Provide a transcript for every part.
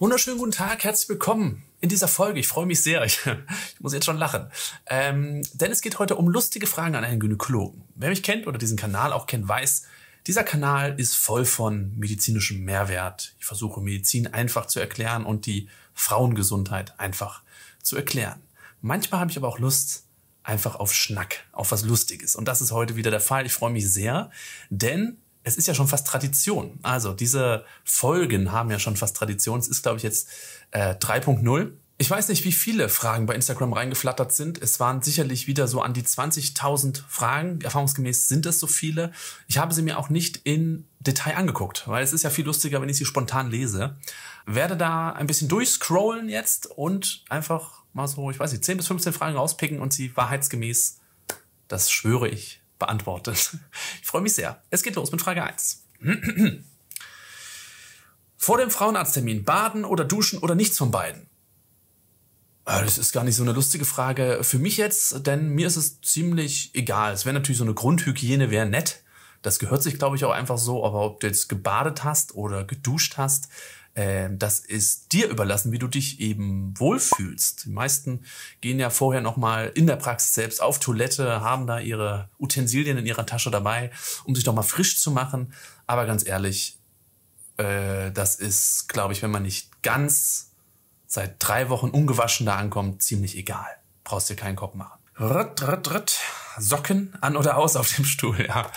Wunderschönen guten Tag, herzlich willkommen in dieser Folge. Ich freue mich sehr. Ich, ich muss jetzt schon lachen. Ähm, denn es geht heute um lustige Fragen an einen Gynäkologen. Wer mich kennt oder diesen Kanal auch kennt, weiß, dieser Kanal ist voll von medizinischem Mehrwert. Ich versuche Medizin einfach zu erklären und die Frauengesundheit einfach zu erklären. Manchmal habe ich aber auch Lust einfach auf Schnack, auf was Lustiges. Und das ist heute wieder der Fall. Ich freue mich sehr, denn es ist ja schon fast Tradition. Also diese Folgen haben ja schon fast Tradition. Es ist, glaube ich, jetzt äh, 3.0. Ich weiß nicht, wie viele Fragen bei Instagram reingeflattert sind. Es waren sicherlich wieder so an die 20.000 Fragen. Erfahrungsgemäß sind es so viele. Ich habe sie mir auch nicht in Detail angeguckt, weil es ist ja viel lustiger, wenn ich sie spontan lese. Werde da ein bisschen durchscrollen jetzt und einfach mal so, ich weiß nicht, 10 bis 15 Fragen rauspicken und sie wahrheitsgemäß, das schwöre ich, beantwortet. Ich freue mich sehr. Es geht los mit Frage 1. Vor dem Frauenarzttermin baden oder duschen oder nichts von beiden? Ah, das ist gar nicht so eine lustige Frage für mich jetzt, denn mir ist es ziemlich egal. Es wäre natürlich so eine Grundhygiene, wäre nett. Das gehört sich, glaube ich, auch einfach so. Aber ob du jetzt gebadet hast oder geduscht hast, ähm, das ist dir überlassen, wie du dich eben wohlfühlst. Die meisten gehen ja vorher nochmal in der Praxis selbst auf Toilette, haben da ihre Utensilien in ihrer Tasche dabei, um sich nochmal frisch zu machen. Aber ganz ehrlich, äh, das ist, glaube ich, wenn man nicht ganz seit drei Wochen ungewaschen da ankommt, ziemlich egal. Brauchst dir keinen Kopf machen. Ritt, ritt, ritt. Socken an oder aus auf dem Stuhl, ja.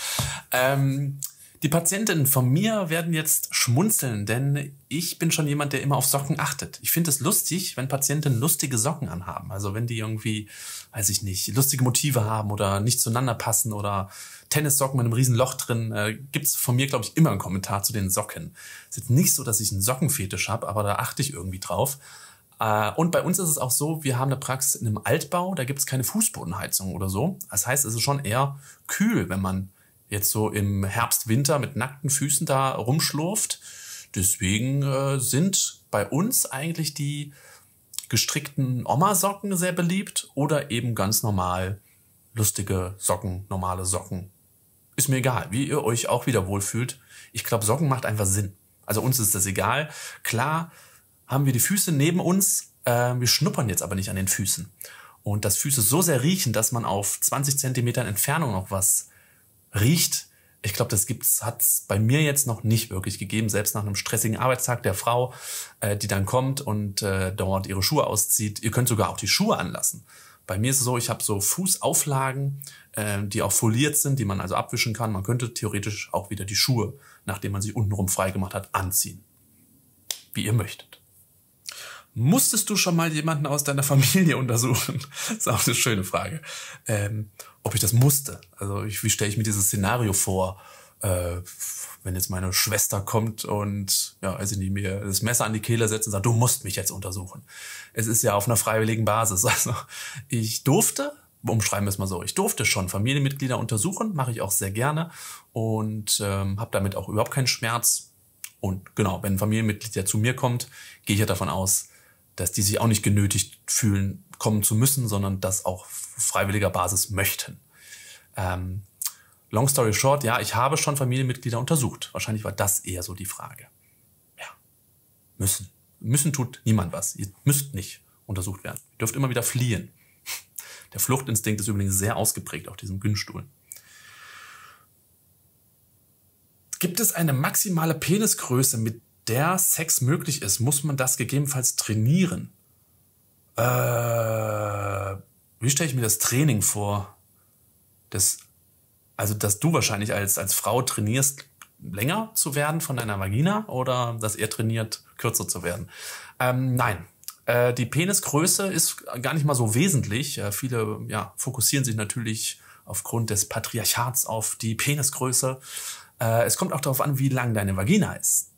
Ähm, die Patientinnen von mir werden jetzt schmunzeln, denn ich bin schon jemand, der immer auf Socken achtet. Ich finde es lustig, wenn Patientinnen lustige Socken anhaben. Also wenn die irgendwie, weiß ich nicht, lustige Motive haben oder nicht zueinander passen oder Tennissocken mit einem riesen Loch drin, äh, gibt es von mir, glaube ich, immer einen Kommentar zu den Socken. Ist jetzt nicht so, dass ich einen Sockenfetisch habe, aber da achte ich irgendwie drauf. Äh, und bei uns ist es auch so, wir haben eine Praxis in einem Altbau, da gibt es keine Fußbodenheizung oder so. Das heißt, es ist schon eher kühl, wenn man jetzt so im Herbst, Winter mit nackten Füßen da rumschlurft. Deswegen äh, sind bei uns eigentlich die gestrickten Oma-Socken sehr beliebt oder eben ganz normal lustige Socken, normale Socken. Ist mir egal, wie ihr euch auch wieder wohlfühlt. Ich glaube, Socken macht einfach Sinn. Also uns ist das egal. Klar haben wir die Füße neben uns, äh, wir schnuppern jetzt aber nicht an den Füßen. Und dass Füße so sehr riechen, dass man auf 20 Zentimetern Entfernung noch was riecht. Ich glaube, das gibt's, hat's bei mir jetzt noch nicht wirklich gegeben, selbst nach einem stressigen Arbeitstag der Frau, äh, die dann kommt und äh, dauernd ihre Schuhe auszieht. Ihr könnt sogar auch die Schuhe anlassen. Bei mir ist es so, ich habe so Fußauflagen, äh, die auch foliert sind, die man also abwischen kann. Man könnte theoretisch auch wieder die Schuhe, nachdem man sie untenrum freigemacht hat, anziehen. Wie ihr möchtet. Musstest du schon mal jemanden aus deiner Familie untersuchen? Das ist auch eine schöne Frage. Ähm, ob ich das musste. Also ich, wie stelle ich mir dieses Szenario vor, äh, wenn jetzt meine Schwester kommt und ja, also die mir das Messer an die Kehle setzt und sagt, du musst mich jetzt untersuchen. Es ist ja auf einer freiwilligen Basis. Also ich durfte, umschreiben wir es mal so, ich durfte schon Familienmitglieder untersuchen, mache ich auch sehr gerne und ähm, habe damit auch überhaupt keinen Schmerz. Und genau, wenn ein Familienmitglied ja zu mir kommt, gehe ich ja davon aus, dass die sich auch nicht genötigt fühlen, kommen zu müssen, sondern das auch freiwilliger Basis möchten. Ähm, long story short, ja, ich habe schon Familienmitglieder untersucht. Wahrscheinlich war das eher so die Frage. Ja, müssen. Müssen tut niemand was. Ihr müsst nicht untersucht werden. Ihr dürft immer wieder fliehen. Der Fluchtinstinkt ist übrigens sehr ausgeprägt auf diesem Günstuhl. Gibt es eine maximale Penisgröße, mit der Sex möglich ist, muss man das gegebenenfalls trainieren. Äh, wie stelle ich mir das Training vor? Das, also, dass du wahrscheinlich als, als Frau trainierst, länger zu werden von deiner Vagina oder dass er trainiert, kürzer zu werden. Ähm, nein, äh, die Penisgröße ist gar nicht mal so wesentlich. Äh, viele ja, fokussieren sich natürlich aufgrund des Patriarchats auf die Penisgröße. Äh, es kommt auch darauf an, wie lang deine Vagina ist.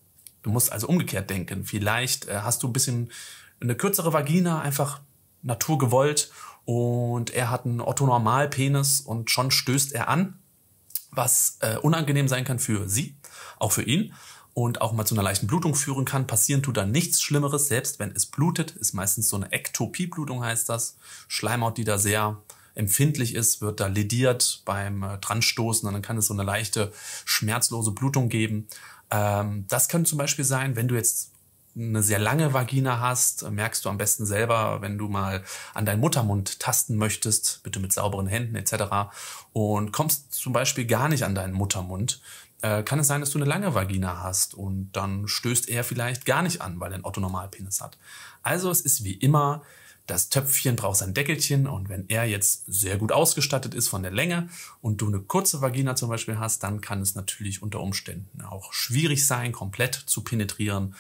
Du musst also umgekehrt denken. Vielleicht äh, hast du ein bisschen eine kürzere Vagina, einfach Natur gewollt und er hat einen Otto-Normal-Penis und schon stößt er an, was äh, unangenehm sein kann für sie, auch für ihn und auch mal zu einer leichten Blutung führen kann. Passieren tut dann nichts Schlimmeres, selbst wenn es blutet, ist meistens so eine Ektopieblutung heißt das. Schleimhaut, die da sehr empfindlich ist, wird da lediert beim äh, Dranstoßen und dann kann es so eine leichte schmerzlose Blutung geben. Ähm, das kann zum Beispiel sein, wenn du jetzt eine sehr lange Vagina hast, merkst du am besten selber, wenn du mal an deinen Muttermund tasten möchtest, bitte mit sauberen Händen etc. und kommst zum Beispiel gar nicht an deinen Muttermund, äh, kann es sein, dass du eine lange Vagina hast und dann stößt er vielleicht gar nicht an, weil er einen Otto-Normalpenis hat. Also es ist wie immer das Töpfchen braucht sein Deckelchen und wenn er jetzt sehr gut ausgestattet ist von der Länge und du eine kurze Vagina zum Beispiel hast, dann kann es natürlich unter Umständen auch schwierig sein, komplett zu penetrieren.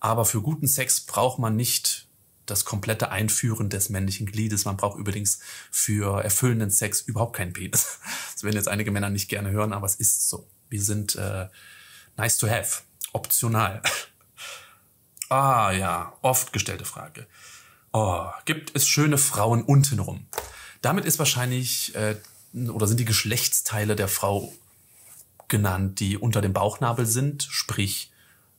Aber für guten Sex braucht man nicht das komplette Einführen des männlichen Gliedes. Man braucht übrigens für erfüllenden Sex überhaupt keinen Penis. Das werden jetzt einige Männer nicht gerne hören, aber es ist so. Wir sind äh, nice to have, optional. ah ja, oft gestellte Frage. Oh, gibt es schöne Frauen untenrum? Damit ist wahrscheinlich äh, oder sind die Geschlechtsteile der Frau genannt, die unter dem Bauchnabel sind, sprich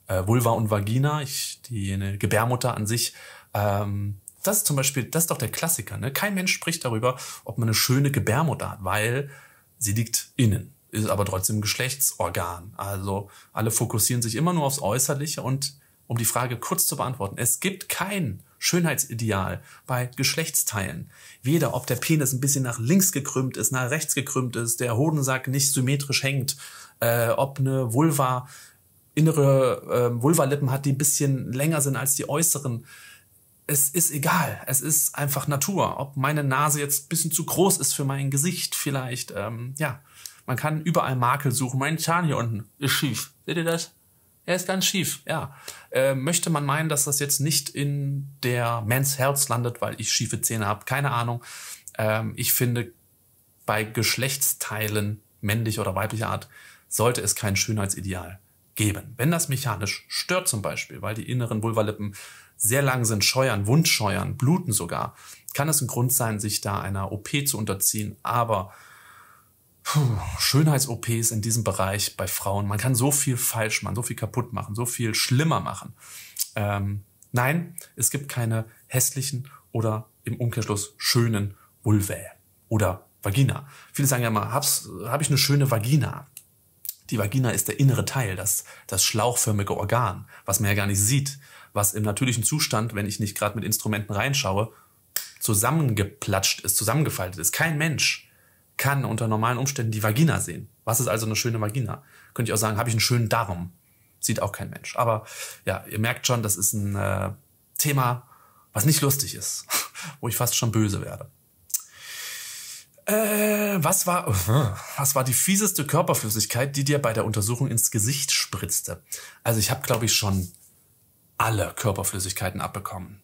äh, Vulva und Vagina, ich, die eine Gebärmutter an sich. Ähm, das ist zum Beispiel, das ist doch der Klassiker. Ne? Kein Mensch spricht darüber, ob man eine schöne Gebärmutter hat, weil sie liegt innen, ist aber trotzdem ein Geschlechtsorgan. Also alle fokussieren sich immer nur aufs Äußerliche und um die Frage kurz zu beantworten, es gibt kein Schönheitsideal, bei Geschlechtsteilen. Weder ob der Penis ein bisschen nach links gekrümmt ist, nach rechts gekrümmt ist, der Hodensack nicht symmetrisch hängt, äh, ob eine Vulva innere äh, Vulvalippen hat, die ein bisschen länger sind als die äußeren es ist egal. Es ist einfach Natur. Ob meine Nase jetzt ein bisschen zu groß ist für mein Gesicht vielleicht. Ähm, ja, man kann überall Makel suchen. Mein Zahn hier unten ist schief. Seht ihr das? Er ist ganz schief, ja. Äh, möchte man meinen, dass das jetzt nicht in der Mans Herz landet, weil ich schiefe Zähne habe? Keine Ahnung. Ähm, ich finde, bei Geschlechtsteilen, männlich oder weiblicher Art, sollte es kein Schönheitsideal geben. Wenn das mechanisch stört zum Beispiel, weil die inneren Vulvalippen sehr lang sind, scheuern, wundscheuern, bluten sogar, kann es ein Grund sein, sich da einer OP zu unterziehen. Aber Schönheits-OPs in diesem Bereich bei Frauen. Man kann so viel falsch machen, so viel kaputt machen, so viel schlimmer machen. Ähm, nein, es gibt keine hässlichen oder im Umkehrschluss schönen Vulvae oder Vagina. Viele sagen ja immer, habe ich eine schöne Vagina? Die Vagina ist der innere Teil, das, das schlauchförmige Organ, was man ja gar nicht sieht, was im natürlichen Zustand, wenn ich nicht gerade mit Instrumenten reinschaue, zusammengeplatscht ist, zusammengefaltet ist. Kein Mensch kann unter normalen Umständen die Vagina sehen. Was ist also eine schöne Vagina? Könnte ich auch sagen, habe ich einen schönen Darm? Sieht auch kein Mensch. Aber ja, ihr merkt schon, das ist ein äh, Thema, was nicht lustig ist, wo ich fast schon böse werde. Äh, was war, was war die fieseste Körperflüssigkeit, die dir bei der Untersuchung ins Gesicht spritzte? Also ich habe, glaube ich, schon alle Körperflüssigkeiten abbekommen.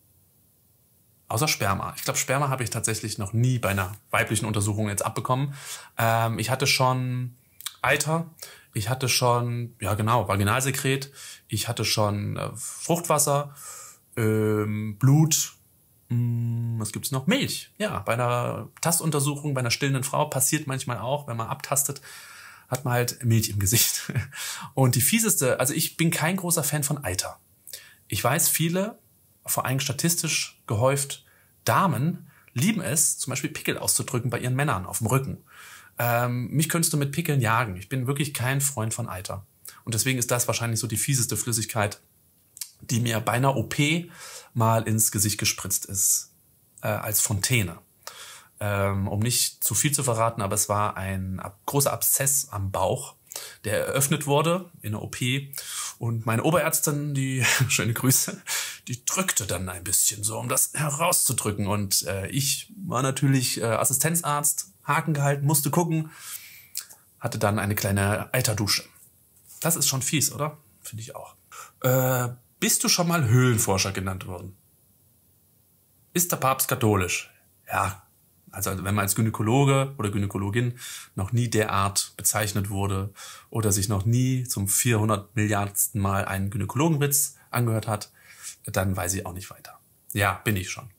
Außer Sperma. Ich glaube, Sperma habe ich tatsächlich noch nie bei einer weiblichen Untersuchung jetzt abbekommen. Ähm, ich hatte schon Eiter, ich hatte schon, ja genau, Vaginalsekret, ich hatte schon äh, Fruchtwasser, ähm, Blut, mh, hm, was gibt's noch? Milch. Ja, bei einer Tastuntersuchung, bei einer stillenden Frau passiert manchmal auch, wenn man abtastet, hat man halt Milch im Gesicht. Und die fieseste, also ich bin kein großer Fan von Eiter. Ich weiß, viele, vor allem statistisch gehäuft, Damen lieben es, zum Beispiel Pickel auszudrücken bei ihren Männern auf dem Rücken. Ähm, mich könntest du mit Pickeln jagen. Ich bin wirklich kein Freund von Eiter. Und deswegen ist das wahrscheinlich so die fieseste Flüssigkeit, die mir bei einer OP mal ins Gesicht gespritzt ist, äh, als Fontäne. Ähm, um nicht zu viel zu verraten, aber es war ein ab großer Abszess am Bauch, der eröffnet wurde in der OP. Und meine Oberärztin, die schöne Grüße, die drückte dann ein bisschen so, um das herauszudrücken. Und äh, ich war natürlich äh, Assistenzarzt, Haken gehalten, musste gucken, hatte dann eine kleine Eiterdusche. Das ist schon fies, oder? Finde ich auch. Äh, bist du schon mal Höhlenforscher genannt worden? Ist der Papst katholisch? Ja. Also wenn man als Gynäkologe oder Gynäkologin noch nie derart bezeichnet wurde oder sich noch nie zum 400 Milliardsten Mal einen Gynäkologenwitz angehört hat, dann weiß ich auch nicht weiter. Ja, bin ich schon.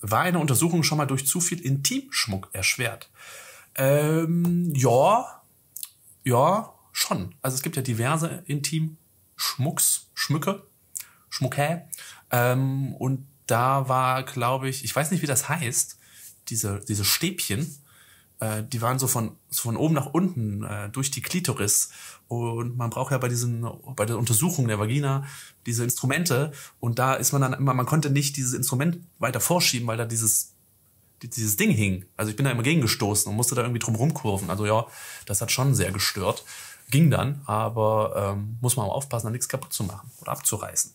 War eine Untersuchung schon mal durch zu viel Intimschmuck erschwert? Ähm, ja, ja, schon. Also es gibt ja diverse Intimschmucks, Schmücke, Schmucke. Ähm, und da war, glaube ich, ich weiß nicht, wie das heißt, diese, diese Stäbchen, äh, die waren so von, so von oben nach unten äh, durch die Klitoris. Und man braucht ja bei diesen, bei der Untersuchung der Vagina diese Instrumente. Und da ist man dann immer, man konnte nicht dieses Instrument weiter vorschieben, weil da dieses dieses Ding hing. Also ich bin da immer gegengestoßen und musste da irgendwie drum rumkurven. Also ja, das hat schon sehr gestört. Ging dann, aber ähm, muss man auch aufpassen, da nichts kaputt zu machen oder abzureißen.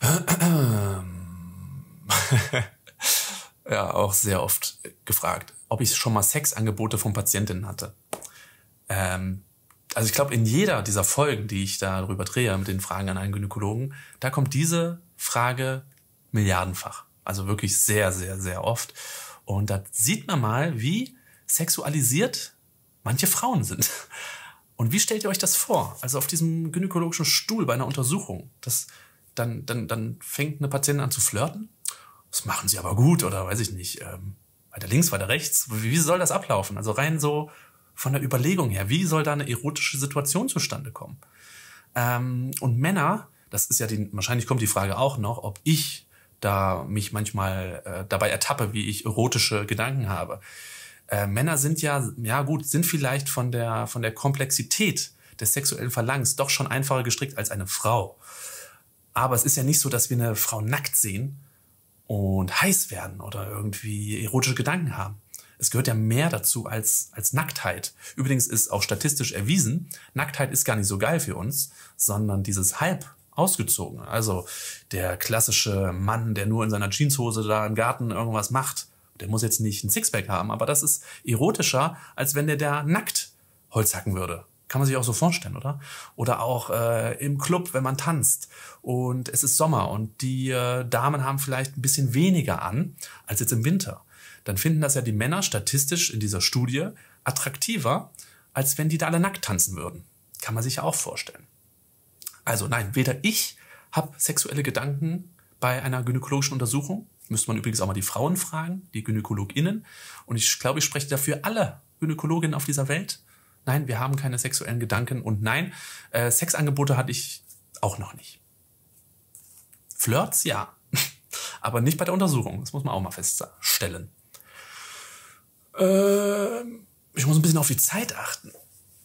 Ähm. ja, äh, auch sehr oft gefragt, ob ich schon mal Sexangebote von Patientinnen hatte. Ähm, also ich glaube, in jeder dieser Folgen, die ich darüber drehe, mit den Fragen an einen Gynäkologen, da kommt diese Frage milliardenfach. Also wirklich sehr, sehr, sehr oft. Und da sieht man mal, wie sexualisiert manche Frauen sind. Und wie stellt ihr euch das vor? Also auf diesem gynäkologischen Stuhl bei einer Untersuchung, das, dann, dann, dann fängt eine Patientin an zu flirten das machen sie aber gut oder weiß ich nicht, ähm, weiter links, weiter rechts. Wie soll das ablaufen? Also rein so von der Überlegung her, wie soll da eine erotische Situation zustande kommen? Ähm, und Männer, das ist ja die, wahrscheinlich kommt die Frage auch noch, ob ich da mich manchmal äh, dabei ertappe, wie ich erotische Gedanken habe. Äh, Männer sind ja, ja gut, sind vielleicht von der, von der Komplexität des sexuellen Verlangens doch schon einfacher gestrickt als eine Frau. Aber es ist ja nicht so, dass wir eine Frau nackt sehen und heiß werden oder irgendwie erotische Gedanken haben. Es gehört ja mehr dazu als, als Nacktheit. Übrigens ist auch statistisch erwiesen, Nacktheit ist gar nicht so geil für uns, sondern dieses halb ausgezogen. Also der klassische Mann, der nur in seiner Jeanshose da im Garten irgendwas macht, der muss jetzt nicht ein Sixpack haben, aber das ist erotischer, als wenn der da nackt Holz hacken würde. Kann man sich auch so vorstellen, oder? Oder auch äh, im Club, wenn man tanzt und es ist Sommer und die äh, Damen haben vielleicht ein bisschen weniger an als jetzt im Winter. Dann finden das ja die Männer statistisch in dieser Studie attraktiver, als wenn die da alle nackt tanzen würden. Kann man sich ja auch vorstellen. Also nein, weder ich habe sexuelle Gedanken bei einer gynäkologischen Untersuchung. Müsste man übrigens auch mal die Frauen fragen, die GynäkologInnen. Und ich glaube, ich spreche dafür alle Gynäkologinnen auf dieser Welt, Nein, wir haben keine sexuellen Gedanken und nein, äh, Sexangebote hatte ich auch noch nicht. Flirts, ja. Aber nicht bei der Untersuchung. Das muss man auch mal feststellen. Äh, ich muss ein bisschen auf die Zeit achten.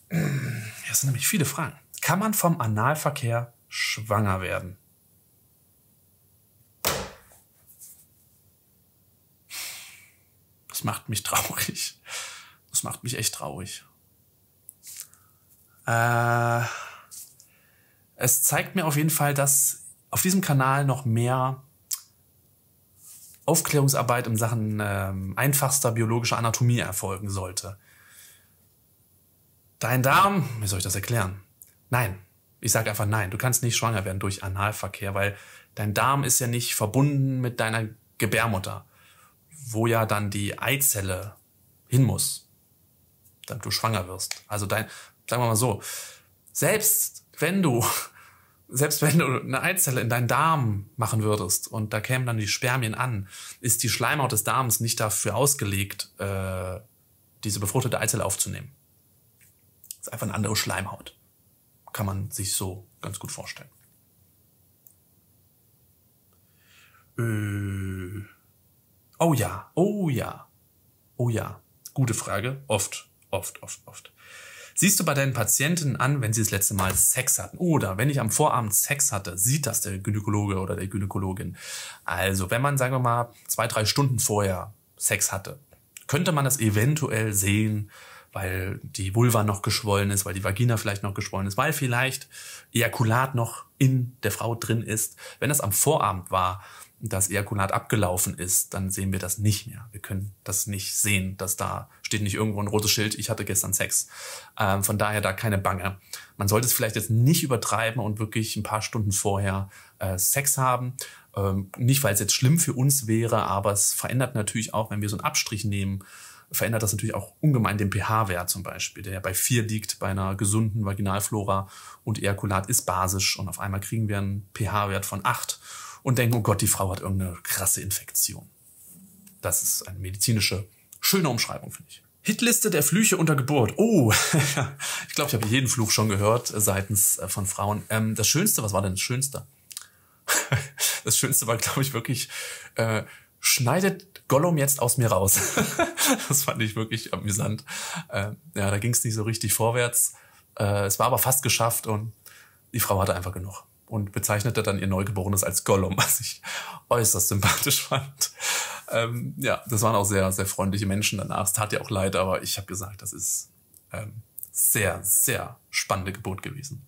Das sind nämlich viele Fragen. Kann man vom Analverkehr schwanger werden? Das macht mich traurig. Das macht mich echt traurig. Äh, es zeigt mir auf jeden Fall, dass auf diesem Kanal noch mehr Aufklärungsarbeit in Sachen ähm, einfachster biologischer Anatomie erfolgen sollte. Dein Darm, wie soll ich das erklären? Nein, ich sage einfach nein. Du kannst nicht schwanger werden durch Analverkehr, weil dein Darm ist ja nicht verbunden mit deiner Gebärmutter, wo ja dann die Eizelle hin muss, damit du schwanger wirst. Also dein, sagen wir mal so, selbst wenn du, selbst wenn du eine Eizelle in deinen Darm machen würdest und da kämen dann die Spermien an, ist die Schleimhaut des Darms nicht dafür ausgelegt, äh, diese befruchtete Eizelle aufzunehmen. Das ist einfach eine andere Schleimhaut. Kann man sich so ganz gut vorstellen. Äh, oh ja, oh ja, oh ja. Gute Frage. Oft, oft, oft, oft. Siehst du bei deinen Patienten an, wenn sie das letzte Mal Sex hatten oder wenn ich am Vorabend Sex hatte, sieht das der Gynäkologe oder der Gynäkologin. Also wenn man, sagen wir mal, zwei, drei Stunden vorher Sex hatte, könnte man das eventuell sehen, weil die Vulva noch geschwollen ist, weil die Vagina vielleicht noch geschwollen ist, weil vielleicht Ejakulat noch in der Frau drin ist. Wenn das am Vorabend war, das Ejakulat abgelaufen ist, dann sehen wir das nicht mehr. Wir können das nicht sehen, dass da steht nicht irgendwo ein rotes Schild, ich hatte gestern Sex. Ähm, von daher da keine Bange. Man sollte es vielleicht jetzt nicht übertreiben und wirklich ein paar Stunden vorher äh, Sex haben. Ähm, nicht, weil es jetzt schlimm für uns wäre, aber es verändert natürlich auch, wenn wir so einen Abstrich nehmen, verändert das natürlich auch ungemein den pH-Wert zum Beispiel, der ja bei 4 liegt bei einer gesunden Vaginalflora und Ejakulat ist basisch und auf einmal kriegen wir einen pH-Wert von 8 und denken, oh Gott, die Frau hat irgendeine krasse Infektion. Das ist eine medizinische, schöne Umschreibung, finde ich. Hitliste der Flüche unter Geburt. Oh, ich glaube, ich habe jeden Fluch schon gehört äh, seitens äh, von Frauen. Ähm, das Schönste, was war denn das Schönste? das Schönste war, glaube ich, wirklich, äh, schneidet Gollum jetzt aus mir raus. das fand ich wirklich amüsant. Äh, ja, da ging es nicht so richtig vorwärts. Äh, es war aber fast geschafft und die Frau hatte einfach genug und bezeichnete dann ihr Neugeborenes als Gollum, was ich äußerst sympathisch fand. Ähm, ja, das waren auch sehr, sehr freundliche Menschen danach. Es tat ihr auch leid, aber ich habe gesagt, das ist ähm, sehr, sehr spannende Geburt gewesen.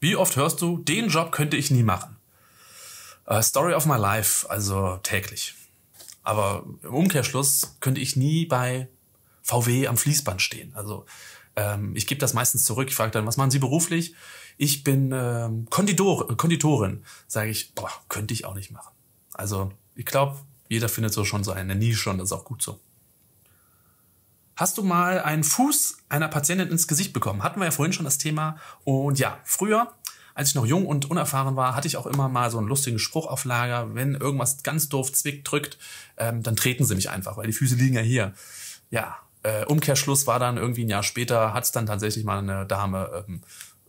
Wie oft hörst du, den Job könnte ich nie machen? Uh, Story of my life, also täglich. Aber im Umkehrschluss könnte ich nie bei VW am Fließband stehen. Also ähm, ich gebe das meistens zurück. Ich frage dann, was machen Sie beruflich? ich bin ähm, Konditor, Konditorin, sage ich, boah, könnte ich auch nicht machen. Also ich glaube, jeder findet so schon seine Nische und das ist auch gut so. Hast du mal einen Fuß einer Patientin ins Gesicht bekommen? Hatten wir ja vorhin schon das Thema. Und ja, früher, als ich noch jung und unerfahren war, hatte ich auch immer mal so einen lustigen Spruch auf Lager. Wenn irgendwas ganz doof zwickt, drückt, ähm, dann treten sie mich einfach, weil die Füße liegen ja hier. Ja, äh, Umkehrschluss war dann irgendwie ein Jahr später, hat es dann tatsächlich mal eine Dame ähm,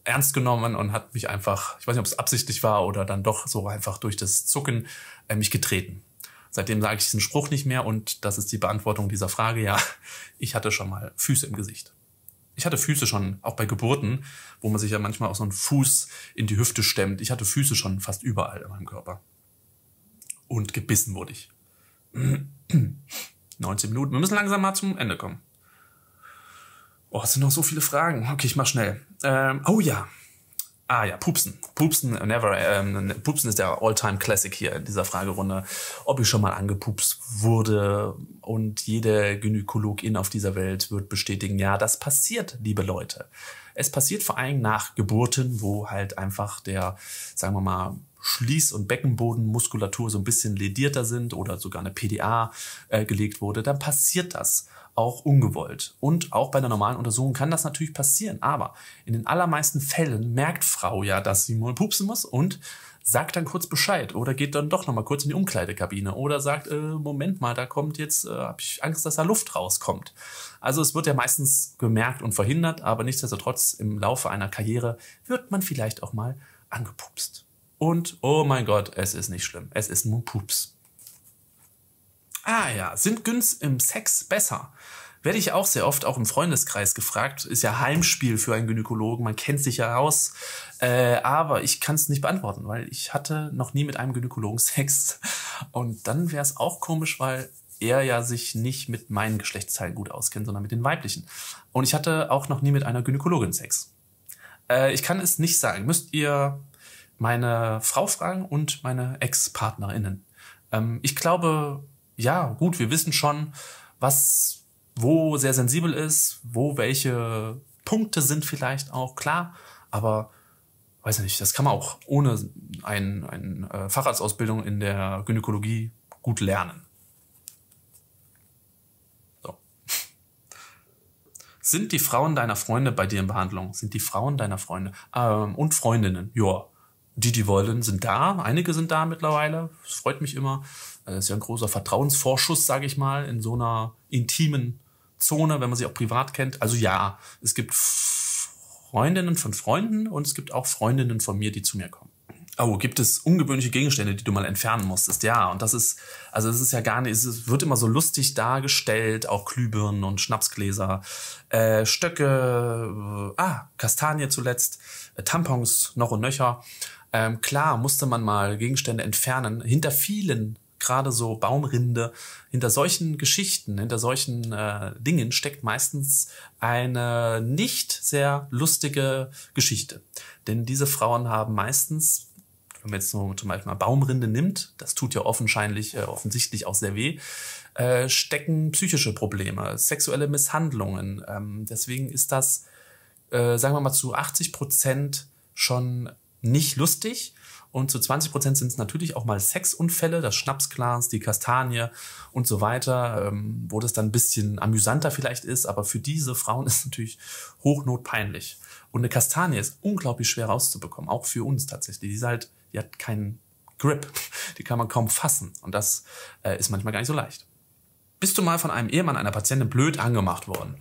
ernst genommen und hat mich einfach, ich weiß nicht, ob es absichtlich war oder dann doch so einfach durch das Zucken äh, mich getreten. Seitdem sage ich diesen Spruch nicht mehr und das ist die Beantwortung dieser Frage. Ja, ich hatte schon mal Füße im Gesicht. Ich hatte Füße schon, auch bei Geburten, wo man sich ja manchmal auch so einen Fuß in die Hüfte stemmt. Ich hatte Füße schon fast überall in meinem Körper. Und gebissen wurde ich. 19 Minuten. Wir müssen langsam mal zum Ende kommen. Oh, es sind noch so viele Fragen. Okay, ich mach schnell. Ähm, oh ja. Ah ja, Pupsen. Pupsen, äh, never, ähm, Pupsen ist der Alltime classic hier in dieser Fragerunde. Ob ich schon mal angepupst wurde und jede Gynäkologin auf dieser Welt wird bestätigen, ja, das passiert, liebe Leute. Es passiert vor allem nach Geburten, wo halt einfach der, sagen wir mal, Schließ- und Beckenbodenmuskulatur so ein bisschen ledierter sind oder sogar eine PDA äh, gelegt wurde, dann passiert das auch ungewollt. Und auch bei einer normalen Untersuchung kann das natürlich passieren. Aber in den allermeisten Fällen merkt Frau ja, dass sie mal pupsen muss und sagt dann kurz Bescheid oder geht dann doch nochmal kurz in die Umkleidekabine oder sagt, äh, Moment mal, da kommt jetzt, äh, habe ich Angst, dass da Luft rauskommt. Also es wird ja meistens gemerkt und verhindert, aber nichtsdestotrotz im Laufe einer Karriere wird man vielleicht auch mal angepupst. Und oh mein Gott, es ist nicht schlimm, es ist nur Pups. Ah ja, sind Güns im Sex besser? Werde ich auch sehr oft auch im Freundeskreis gefragt. Ist ja Heimspiel für einen Gynäkologen, man kennt sich ja aus. Äh, aber ich kann es nicht beantworten, weil ich hatte noch nie mit einem Gynäkologen Sex. Und dann wäre es auch komisch, weil er ja sich nicht mit meinen Geschlechtsteilen gut auskennt, sondern mit den weiblichen. Und ich hatte auch noch nie mit einer Gynäkologin Sex. Äh, ich kann es nicht sagen. Müsst ihr meine Frau fragen und meine Ex-PartnerInnen. Ähm, ich glaube, ja, gut, wir wissen schon, was wo sehr sensibel ist, wo welche Punkte sind vielleicht auch klar, aber weiß nicht, das kann man auch ohne ein, ein äh, Facharztausbildung in der Gynäkologie gut lernen. So. Sind die Frauen deiner Freunde bei dir in Behandlung? Sind die Frauen deiner Freunde ähm, und Freundinnen? Joa die, die wollen, sind da. Einige sind da mittlerweile. Das freut mich immer. Das äh, ist ja ein großer Vertrauensvorschuss, sage ich mal, in so einer intimen Zone, wenn man sie auch privat kennt. Also ja, es gibt Freundinnen von Freunden und es gibt auch Freundinnen von mir, die zu mir kommen. Oh, gibt es ungewöhnliche Gegenstände, die du mal entfernen musstest? Ja, und das ist, also es ist ja gar nicht, es wird immer so lustig dargestellt, auch Glühbirnen und Schnapsgläser, äh, Stöcke, äh, ah, Kastanie zuletzt, äh, Tampons noch und nöcher. Ähm, klar musste man mal Gegenstände entfernen. Hinter vielen, gerade so Baumrinde, hinter solchen Geschichten, hinter solchen äh, Dingen steckt meistens eine nicht sehr lustige Geschichte. Denn diese Frauen haben meistens wenn man jetzt nur zum Beispiel mal Baumrinde nimmt, das tut ja offensichtlich, äh, offensichtlich auch sehr weh, äh, stecken psychische Probleme, sexuelle Misshandlungen. Ähm, deswegen ist das, äh, sagen wir mal, zu 80 Prozent schon nicht lustig. Und zu 20 Prozent sind es natürlich auch mal Sexunfälle, das Schnapsglas, die Kastanie und so weiter, ähm, wo das dann ein bisschen amüsanter vielleicht ist. Aber für diese Frauen ist es natürlich peinlich. Und eine Kastanie ist unglaublich schwer rauszubekommen, auch für uns tatsächlich. Die ist halt, die hat keinen Grip, die kann man kaum fassen. Und das äh, ist manchmal gar nicht so leicht. Bist du mal von einem Ehemann einer Patientin blöd angemacht worden?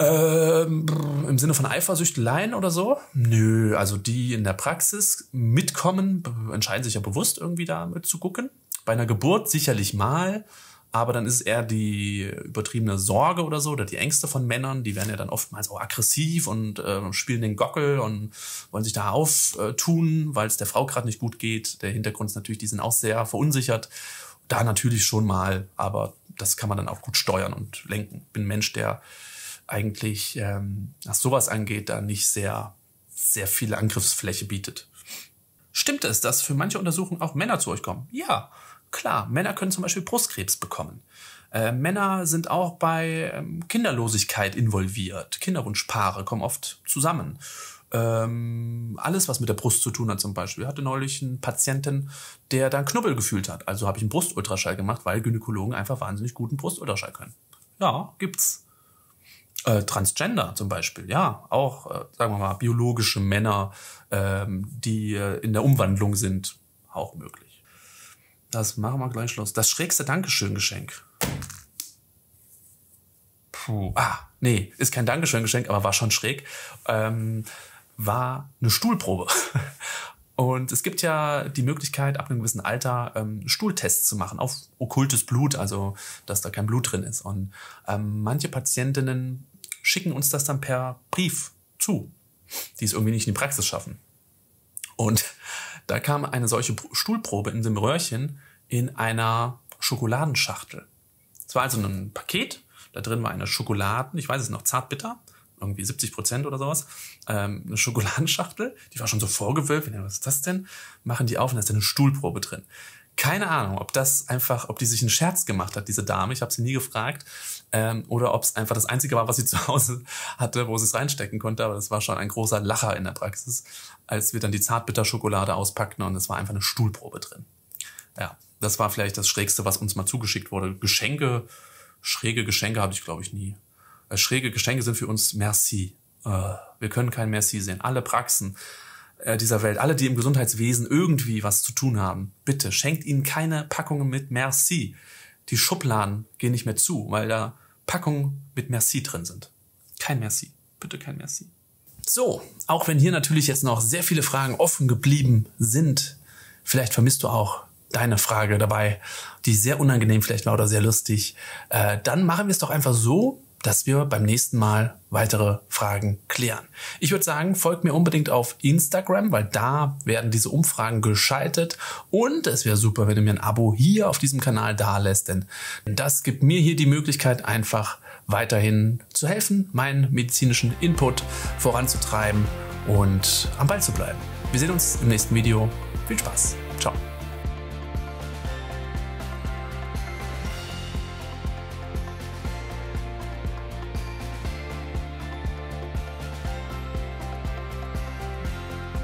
Ähm, Im Sinne von Eifersüchteleien oder so? Nö, also die in der Praxis mitkommen, entscheiden sich ja bewusst irgendwie da mitzugucken. Bei einer Geburt sicherlich mal, aber dann ist es eher die übertriebene Sorge oder so oder die Ängste von Männern, die werden ja dann oftmals auch aggressiv und äh, spielen den Gockel und wollen sich da auftun, weil es der Frau gerade nicht gut geht. Der Hintergrund ist natürlich, die sind auch sehr verunsichert. Da natürlich schon mal, aber das kann man dann auch gut steuern und lenken. Bin ein Mensch, der eigentlich, ähm, was sowas angeht, da nicht sehr, sehr viel Angriffsfläche bietet. Stimmt es, dass für manche Untersuchungen auch Männer zu euch kommen? Ja, klar. Männer können zum Beispiel Brustkrebs bekommen. Äh, Männer sind auch bei ähm, Kinderlosigkeit involviert. Kinderwunschpaare kommen oft zusammen. Ähm, alles, was mit der Brust zu tun hat zum Beispiel. Ich hatte neulich einen Patienten, der dann Knubbel gefühlt hat. Also habe ich einen Brustultraschall gemacht, weil Gynäkologen einfach wahnsinnig guten Brustultraschall können. Ja, gibt's. Äh, Transgender zum Beispiel, ja, auch, äh, sagen wir mal, biologische Männer, ähm, die äh, in der Umwandlung sind, auch möglich. Das machen wir gleich los. Das schrägste Dankeschön-Geschenk. Puh, ah, nee, ist kein Dankeschön-Geschenk, aber war schon schräg. Ähm, war eine Stuhlprobe. Und es gibt ja die Möglichkeit, ab einem gewissen Alter ähm, Stuhltests zu machen auf okkultes Blut, also dass da kein Blut drin ist. Und ähm, manche Patientinnen schicken uns das dann per Brief zu, die es irgendwie nicht in die Praxis schaffen. Und da kam eine solche Stuhlprobe in dem Röhrchen in einer Schokoladenschachtel. Es war also ein Paket, da drin war eine Schokoladen, ich weiß es noch, zartbitter, irgendwie 70 Prozent oder sowas, ähm, eine Schokoladenschachtel, die war schon so vorgewölbt, was ist das denn? Machen die auf und da ist dann eine Stuhlprobe drin. Keine Ahnung, ob das einfach, ob die sich einen Scherz gemacht hat, diese Dame, ich habe sie nie gefragt, ähm, oder ob es einfach das Einzige war, was sie zu Hause hatte, wo sie es reinstecken konnte, aber das war schon ein großer Lacher in der Praxis, als wir dann die Zartbitterschokolade auspackten und es war einfach eine Stuhlprobe drin. Ja, das war vielleicht das Schrägste, was uns mal zugeschickt wurde. Geschenke, schräge Geschenke habe ich, glaube ich, nie. Äh, schräge Geschenke sind für uns Merci. Äh, wir können kein Merci sehen. Alle Praxen äh, dieser Welt, alle, die im Gesundheitswesen irgendwie was zu tun haben, bitte schenkt ihnen keine Packungen mit Merci. Die Schubladen gehen nicht mehr zu, weil da Packungen mit Merci drin sind. Kein Merci. Bitte kein Merci. So, auch wenn hier natürlich jetzt noch sehr viele Fragen offen geblieben sind, vielleicht vermisst du auch deine Frage dabei, die sehr unangenehm vielleicht war oder sehr lustig, äh, dann machen wir es doch einfach so, dass wir beim nächsten Mal weitere Fragen klären. Ich würde sagen, folgt mir unbedingt auf Instagram, weil da werden diese Umfragen geschaltet. Und es wäre super, wenn du mir ein Abo hier auf diesem Kanal da lässt, denn das gibt mir hier die Möglichkeit, einfach weiterhin zu helfen, meinen medizinischen Input voranzutreiben und am Ball zu bleiben. Wir sehen uns im nächsten Video. Viel Spaß. Ciao.